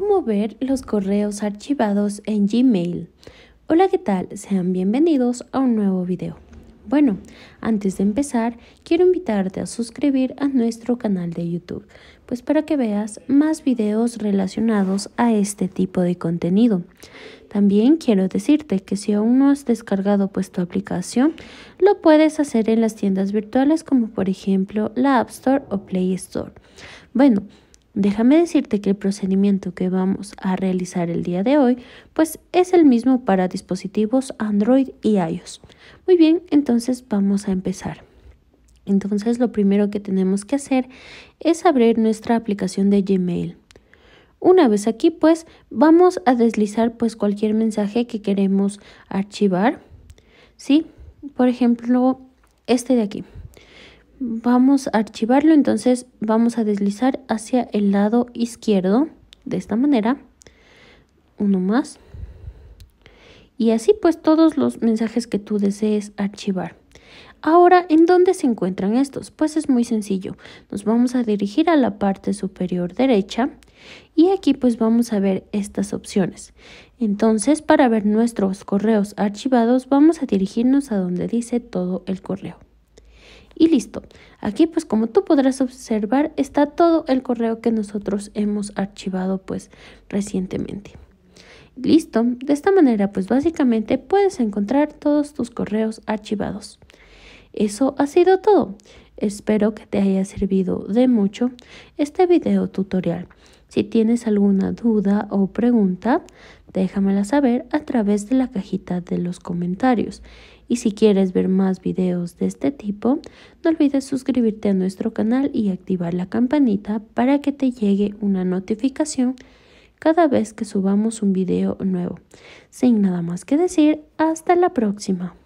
cómo ver los correos archivados en Gmail. Hola, ¿qué tal? Sean bienvenidos a un nuevo video. Bueno, antes de empezar, quiero invitarte a suscribir a nuestro canal de YouTube, pues para que veas más videos relacionados a este tipo de contenido. También quiero decirte que si aún no has descargado pues, tu aplicación, lo puedes hacer en las tiendas virtuales como por ejemplo la App Store o Play Store. Bueno, Déjame decirte que el procedimiento que vamos a realizar el día de hoy, pues es el mismo para dispositivos Android y iOS. Muy bien, entonces vamos a empezar. Entonces lo primero que tenemos que hacer es abrir nuestra aplicación de Gmail. Una vez aquí, pues vamos a deslizar pues cualquier mensaje que queremos archivar. ¿Sí? Por ejemplo, este de aquí vamos a archivarlo, entonces vamos a deslizar hacia el lado izquierdo de esta manera. Uno más. Y así pues todos los mensajes que tú desees archivar. Ahora, ¿en dónde se encuentran estos? Pues es muy sencillo. Nos vamos a dirigir a la parte superior derecha y aquí pues vamos a ver estas opciones. Entonces, para ver nuestros correos archivados, vamos a dirigirnos a donde dice todo el correo. Y listo. Aquí pues como tú podrás observar está todo el correo que nosotros hemos archivado pues recientemente. Listo. De esta manera pues básicamente puedes encontrar todos tus correos archivados. Eso ha sido todo. Espero que te haya servido de mucho este video tutorial. Si tienes alguna duda o pregunta, déjamela saber a través de la cajita de los comentarios. Y si quieres ver más videos de este tipo, no olvides suscribirte a nuestro canal y activar la campanita para que te llegue una notificación cada vez que subamos un video nuevo. Sin nada más que decir, hasta la próxima.